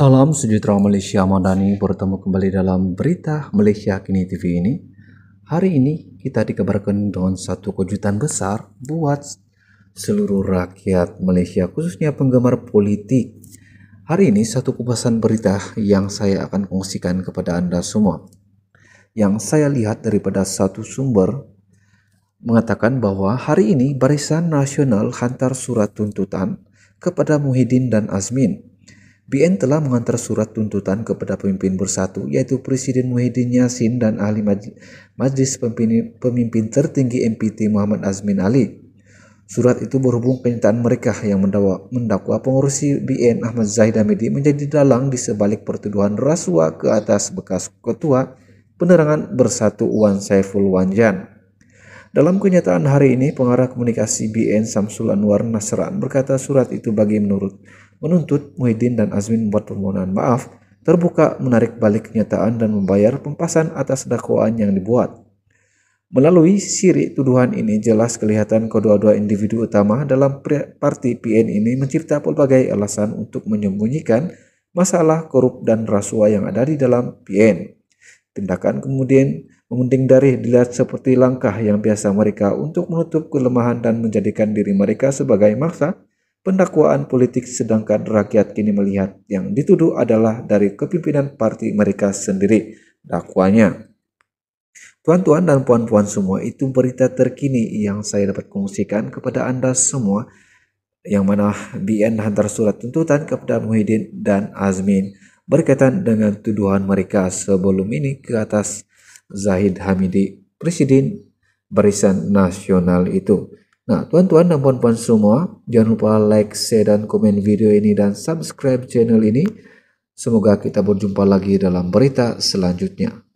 Salam sejahtera Malaysia Madani bertemu kembali dalam berita Malaysia Kini TV ini. Hari ini kita dikabarkan dengan satu kejutan besar buat seluruh rakyat Malaysia khususnya penggemar politik. Hari ini satu kupasan berita yang saya akan kongsikan kepada Anda semua. Yang saya lihat daripada satu sumber mengatakan bahwa hari ini Barisan Nasional hantar surat tuntutan kepada Muhyiddin dan Azmin BN telah mengantar surat tuntutan kepada pemimpin bersatu yaitu Presiden Muhyiddin Yassin dan ahli majlis pemimpin, tertinggi MPT Muhammad Azmin Ali. Surat itu berhubung kenyataan mereka yang mendakwa, mendakwa pengurusi BN Ahmad Zahid Hamidi menjadi dalang di sebalik pertuduhan rasuah ke atas bekas ketua penerangan bersatu Wan Saiful Wanjan. Dalam kenyataan hari ini, pengarah komunikasi BN Samsul Anwar Nasran berkata surat itu bagi menurut menuntut Muhyiddin dan Azmin membuat permohonan maaf, terbuka menarik balik kenyataan dan membayar pempasan atas dakwaan yang dibuat. Melalui siri tuduhan ini jelas kelihatan kedua-dua individu utama dalam parti PN ini mencipta pelbagai alasan untuk menyembunyikan masalah korup dan rasuah yang ada di dalam PN. Tindakan kemudian memending dari dilihat seperti langkah yang biasa mereka untuk menutup kelemahan dan menjadikan diri mereka sebagai maksa pendakwaan politik sedangkan rakyat kini melihat yang dituduh adalah dari kepimpinan parti mereka sendiri dakwanya. Tuan-tuan dan puan-puan semua itu berita terkini yang saya dapat kongsikan kepada Anda semua yang mana BN hantar surat tuntutan kepada Muhyiddin dan Azmin berkaitan dengan tuduhan mereka sebelum ini ke atas Zahid Hamidi, Presiden Barisan Nasional itu. Nah, tuan-tuan dan puan-puan semua, jangan lupa like, share, dan komen video ini dan subscribe channel ini. Semoga kita berjumpa lagi dalam berita selanjutnya.